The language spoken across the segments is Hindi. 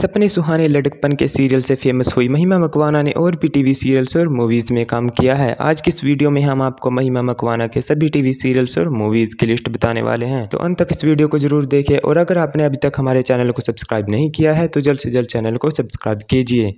सपने सुहाने लड़कपन के सीरियल से फेमस हुई महिमा मकवाना ने और भी टीवी सीरियल्स और मूवीज़ में काम किया है आज की इस वीडियो में हम आपको महिमा मकवाना के सभी टीवी सीरियल्स और मूवीज़ की लिस्ट बताने वाले हैं तो अंत तक इस वीडियो को जरूर देखें और अगर आपने अभी तक हमारे चैनल को सब्सक्राइब नहीं किया है तो जल्द से जल्द चैनल को सब्सक्राइब कीजिए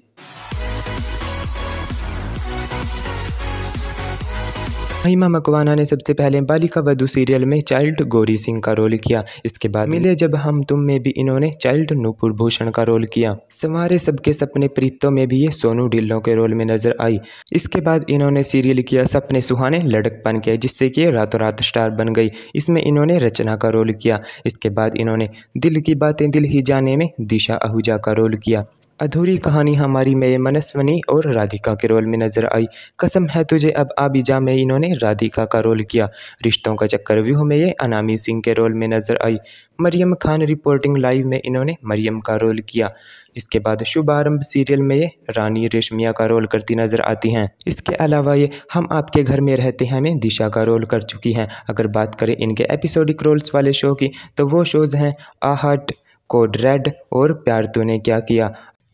महिमा मकवाना ने सबसे पहले बालिका वधु सीरियल में चाइल्ड गौरी सिंह का रोल किया इसके बाद मिले जब हम तुम में भी इन्होंने चाइल्ड नूपुर भूषण का रोल किया सवारे सबके सपने प्रीतों में भी ये सोनू ढिल्लों के रोल में नजर आई इसके बाद इन्होंने सीरियल किया सपने सुहाने लड़कपन के जिससे की रातों रात स्टार बन गई इसमें इन्होंने रचना का रोल किया इसके बाद इन्होंने दिल की बातें दिल ही जाने में दिशा आहूजा का रोल किया अधूरी कहानी हमारी में मनस्वनी और राधिका के रोल में नजर आई कसम है तुझे अब जा में इन्होंने राधिका का रोल किया रिश्तों का चक्कर व्यू में ये अनामी सिंह के रोल में नजर आई मरियम खान रिपोर्टिंग लाइव में इन्होंने मरियम का रोल किया इसके बाद शुभारंभ सीरियल में ये रानी रेशमिया का रोल करती नजर आती हैं इसके अलावा ये हम आपके घर में रहते हैं में दिशा का रोल कर चुकी हैं अगर बात करें इनके एपिसोडिक रोल्स वाले शो की तो वो शोज़ हैं आहट कोड रेड और प्यार तूने क्या किया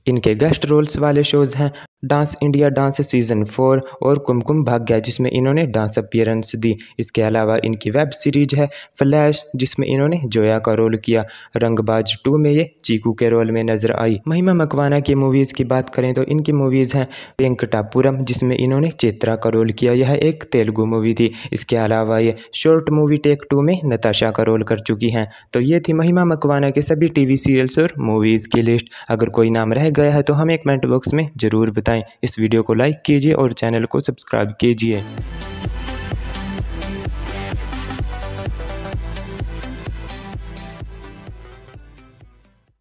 इनके गेस्ट रोल्स वाले शोज़ हैं Dance India Dance season four और कुमकुम भाग्य जिसमें इन्होंने डांस अपियरेंस दी इसके अलावा इनकी वेब सीरीज है फ्लैश जिसमें इन्होंने जोया का रोल किया रंगबाज टू में ये चीकू के रोल में नजर आई महिमा मकवाना की मूवीज़ की बात करें तो इनकी मूवीज़ हैं वेंकटापुरम जिसमें इन्होंने चेत्रा का रोल किया यह एक तेलुगु मूवी थी इसके अलावा ये शॉर्ट मूवी टेक टू में नताशा का रोल कर चुकी हैं तो ये थी महिमा मकवाना के सभी टीवी सीरियल्स और मूवीज़ की लिस्ट अगर कोई नाम रह गया है तो हमें कमेंट बॉक्स में ज़रूर बताएं बताएं इस वीडियो को लाइक कीजिए और चैनल को सब्सक्राइब कीजिए